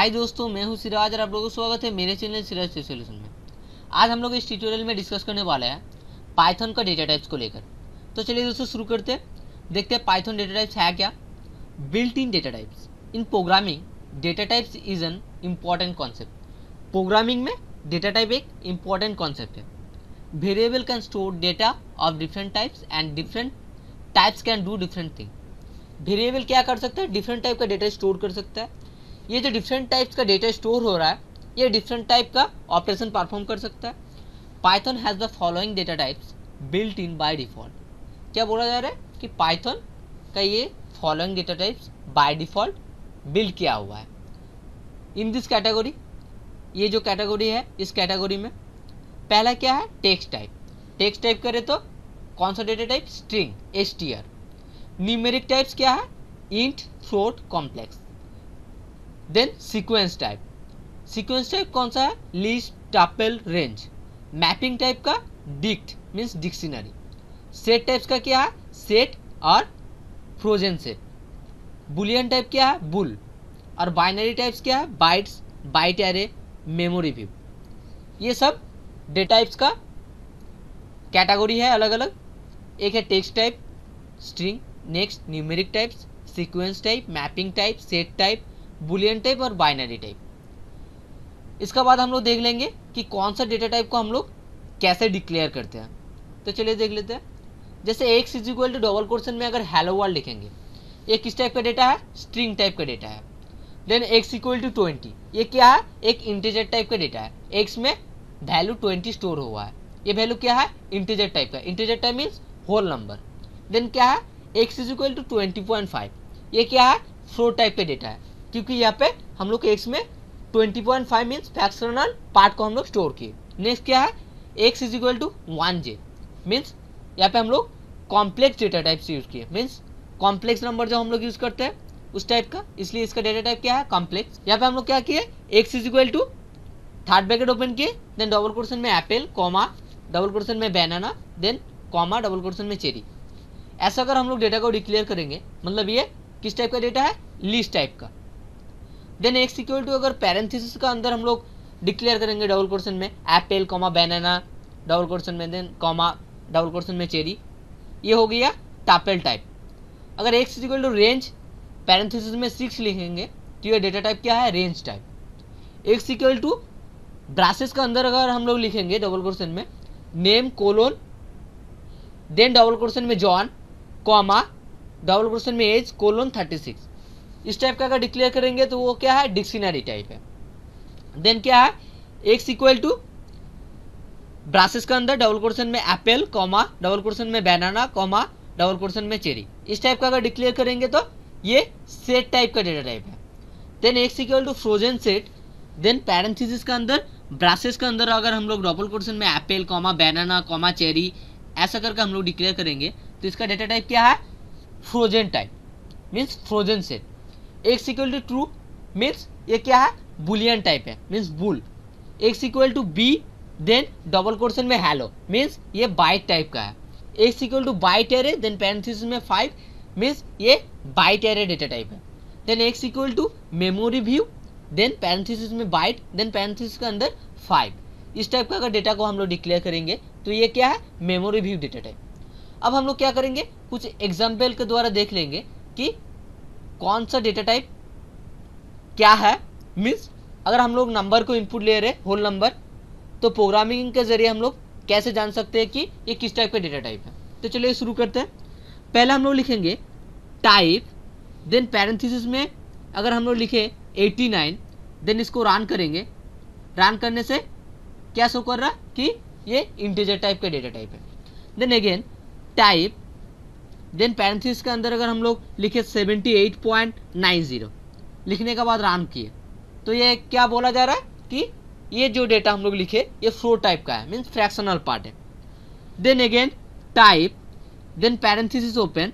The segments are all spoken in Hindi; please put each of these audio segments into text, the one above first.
हाय दोस्तों मैं हूं सिराज और आप लोगों का स्वागत है मेरे चैनल सिराज सोल्यूशन में आज हम लोग इस ट्यूटोरियल में डिस्कस करने वाले हैं पाइथन का डेटा टाइप्स को लेकर तो चलिए दोस्तों शुरू करते हैं देखते हैं पाइथन डेटा टाइप्स है क्या built in data types in programming data types is an important concept programming में डेटा टाइप एक इम्पॉर्टेंट कॉन्सेप्ट है variable can store data of different types and different types can do different thing variable क्या कर सकता है डिफरेंट टाइप का डेटा स्टोर कर सकता है ये जो डिफरेंट टाइप्स का डेटा स्टोर हो रहा है ये डिफरेंट टाइप का ऑपरेशन परफॉर्म कर सकता है Python has the following data types built in by default क्या बोला जा रहा है कि पाइथन का ये following data types by default build किया हुआ है इन दिस कैटेगोरी ये जो कैटेगोरी है इस कैटेगरी में पहला क्या है टेक्स्ट टाइप टेक्स्ट टाइप करें तो कौन सा data type string S T R numeric types क्या है int float complex then sequence type sequence type कौन सा है list tuple range mapping type का dict means dictionary set types का क्या है सेट और फ्रोजन सेट बुलियन टाइप क्या है बुल और बाइनरी टाइप्स क्या है bytes byte array memory view ये सब डे टाइप्स का कैटेगरी है अलग अलग एक है text type string next numeric types sequence type mapping type set type boolean type और बाइनरी टाइप इसका बाद हम लोग देख लेंगे कि कौन सा डेटा टाइप को हम लोग कैसे डिक्लेयर करते हैं तो चलिए देख लेते हैं जैसे X is equal to double question में अगर हेलो वर्ल्ड लिखेंगे ये किस टाइप का डेटा है स्ट्रिंग टाइप का डेटा है then x equal to twenty ये क्या है एक इंटीजर टाइप का डेटा है एक्स में वैल्यू ट्वेंटी स्टोर हुआ है ये वैल्यू क्या है इंटीजर टाइप का integer type means whole number then क्या है X is equal to twenty point five ये क्या है फ्लोर टाइप का डेटा है क्योंकि यहाँ पे हम लोग एक्स में 20.5 point five means fractional part को हम लोग स्टोर किए नेक्स्ट क्या है X is equal to one J means यहाँ पे हम लोग कॉम्प्लेक्स डेटा टाइप से यूज़ किए मीन्स कॉम्प्लेक्स नंबर जो हम लोग यूज़ करते हैं उस टाइप का इसलिए इसका डेटा टाइप क्या है कॉम्प्लेक्स यहाँ पे हम लोग क्या किए X is equal to third bracket open किए देन डबल क्वेश्चन में एप्पल कॉमा डबल क्वेश्चन में banana then comma double question में चेरी ऐसा अगर हम लोग डेटा को डिक्लेयर करेंगे मतलब ये किस टाइप का डेटा है लिस्ट टाइप का देन एक्स इक्वल टू अगर पैरेंथिस का अंदर हम लोग डिक्लेयर करेंगे डबल क्वेश्चन में apple comma banana double question में देन कॉमा डबल क्वेश्चन में चेरी ये हो गया टापेल टाइप अगर X equal to range parenthesis में सिक्स लिखेंगे तो ये डेटा टाइप क्या है range type X equal to braces का अंदर अगर हम लोग लिखेंगे डबल क्वेश्चन में name colon then double question में जॉन कॉमा डबल क्वेश्चन में एज कोलोन थर्टी सिक्स इस टाइप का अगर डिक्लेयर करेंगे तो वो क्या है डिक्शनरी टाइप है देन क्या है एक्स इक्वल टू ब्रासेस के अंदर डबल क्वेश्चन में एप्पल कॉमा डबल क्वेश्चन में बैनाना कॉमा डबल क्वेश्चन में चेरी इस टाइप का अगर डिक्लेयर करेंगे तो ये सेट टाइप का डेटा टाइप है then x equal to frozen set then parenthesis के अंदर ब्रासेस के अंदर अगर हम लोग डबल क्वेश्चन में apple comma banana comma cherry ऐसा करके हम लोग डिक्लेयर करेंगे तो इसका डेटा टाइप क्या है frozen type means frozen set x equal to true means ये क्या है बुलियन टाइप है means bool x equal to B then double question में हैलो मीन्स ये बाइट टाइप का है x equal to byte array then parenthesis में फाइव मीन्स ये बाइट एरे डेटा टाइप है then x equal to memory view then parenthesis में बाइट देन पैंथिस के अंदर फाइव इस टाइप का अगर डेटा को हम लोग डिक्लेयर करेंगे तो ये क्या है मेमोरी व्यू डेटा टाइप अब हम लोग क्या करेंगे कुछ एग्जाम्पल के द्वारा देख लेंगे कि कौन सा डेटा टाइप क्या है मीन्स अगर हम लोग नंबर को इनपुट ले रहे होल नंबर तो प्रोग्रामिंग के जरिए हम लोग कैसे जान सकते हैं कि ये किस टाइप का डेटा टाइप है तो चलिए शुरू करते हैं पहले हम लोग लिखेंगे टाइप देन पैरेंथिस में अगर हम लोग लिखे 89 देन इसको रन करेंगे रन करने से क्या शो कर रहा कि ये इंटीजर टाइप का डेटा टाइप है then again type then parenthesis के अंदर अगर हम लोग लिखे seventy eight point nine zero लिखने के बाद राम किए तो ये क्या बोला जा रहा है कि ये जो डेटा हम लोग लिखे ये फ्लो टाइप का है मीन्स फ्रैक्शनल पार्ट है then again type then parenthesis open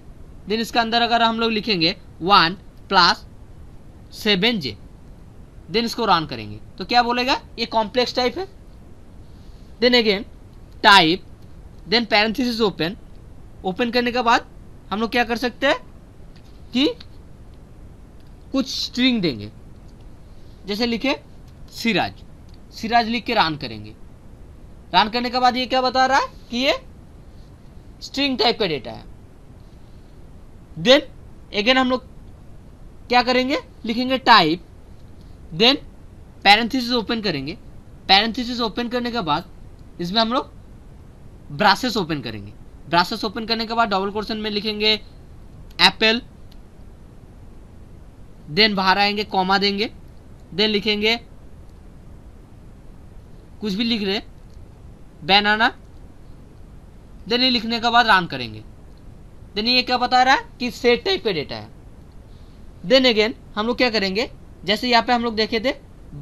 then इसके अंदर अगर हम लोग लिखेंगे one plus seven j then इसको रन करेंगे तो क्या बोलेगा ये कॉम्प्लेक्स टाइप है then again type then parenthesis open open करने के बाद हम लोग क्या कर सकते हैं कि कुछ स्ट्रिंग देंगे जैसे लिखे सिराज सिराज लिख के रान करेंगे रान करने के बाद ये क्या बता रहा है कि ये स्ट्रिंग टाइप का डेटा है देन अगेन हम लोग क्या करेंगे लिखेंगे टाइप देन पैरेंथिस ओपन करेंगे पैरेंथिस ओपन करने के बाद इसमें हम लोग ब्रासेस ओपन करेंगे ब्रासेस ओपन करने के बाद डबल क्वेश्चन में लिखेंगे एप्पल देन बाहर आएंगे कॉमा देंगे देन लिखेंगे कुछ भी लिख रहे बनाना देन ये लिखने के बाद रन करेंगे देन ये क्या बता रहा है कि सेट टाइप का डेटा है देन अगेन हम लोग क्या करेंगे जैसे यहाँ पे हम लोग देखे थे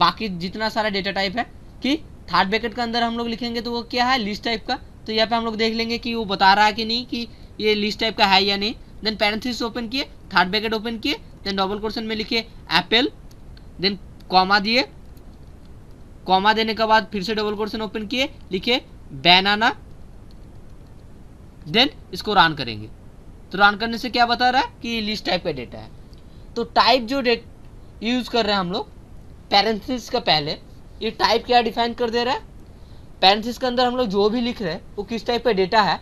बाकी जितना सारा डेटा टाइप है कि थर्ड ब्रैकेट के अंदर हम लोग लिखेंगे तो वो क्या है लिस्ट टाइप का तो यहाँ पे हम लोग देख लेंगे कि वो बता रहा है कि नहीं कि ये लिस्ट टाइप का है या नहीं देन पैरेंथिस ओपन किए थर्ड ब्रैकेट ओपन किए देन डबल क्वेश्चन में लिखे एप्पल देन कॉमा दिए कॉमा देने के बाद फिर से डबल क्वेश्चन ओपन किए लिखे बैनाना देन इसको रन करेंगे तो रन करने से क्या बता रहा है कि लिस्ट टाइप का डेटा है तो टाइप जो डेट यूज़ कर रहे हैं हम लोग पैरेंथिस का पहले ये टाइप क्या डिफाइन कर दे रहा है पैरेंथिस के अंदर हम लोग जो भी लिख रहे हैं वो किस टाइप का डेटा है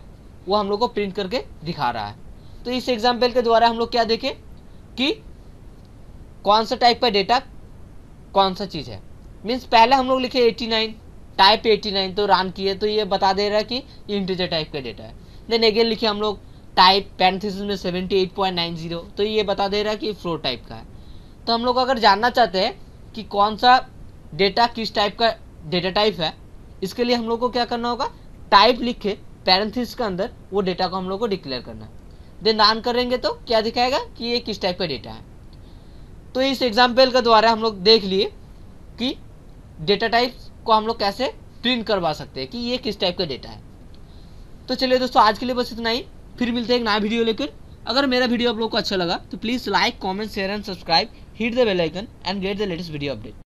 वो हम लोग को प्रिंट करके दिखा रहा है तो इस एग्जाम्पल के द्वारा हम लोग क्या देखें कि कौन सा टाइप का डेटा कौन सा चीज़ है मीन्स पहले हम लोग लिखे 89 टाइप 89 तो रान किए तो ये बता दे रहा है कि इंटीजर टाइप का डेटा है देन अगेन लिखे हम लोग टाइप पैंथिस में 78.90 तो ये बता दे रहा है कि फ्लोर टाइप का है तो हम लोग अगर जानना चाहते हैं कि कौन सा डेटा किस टाइप का डेटा टाइप है इसके लिए हम लोग को क्या करना होगा टाइप लिख के पैरेंथिस के अंदर वो डेटा को हम लोग को डिक्लेयर करना देन नान करेंगे तो क्या दिखाएगा कि ये किस टाइप का डेटा है तो इस एग्जाम्पल के द्वारा हम लोग देख लिए कि डेटा टाइप को हम लोग कैसे प्रिंट करवा सकते हैं कि ये किस टाइप का डेटा है तो चलिए दोस्तों आज के लिए बस इतना ही फिर मिलते हैं एक नया वीडियो लेकर अगर मेरा वीडियो आप लोग को अच्छा लगा तो please like comment share and subscribe hit the bell icon and get the latest video update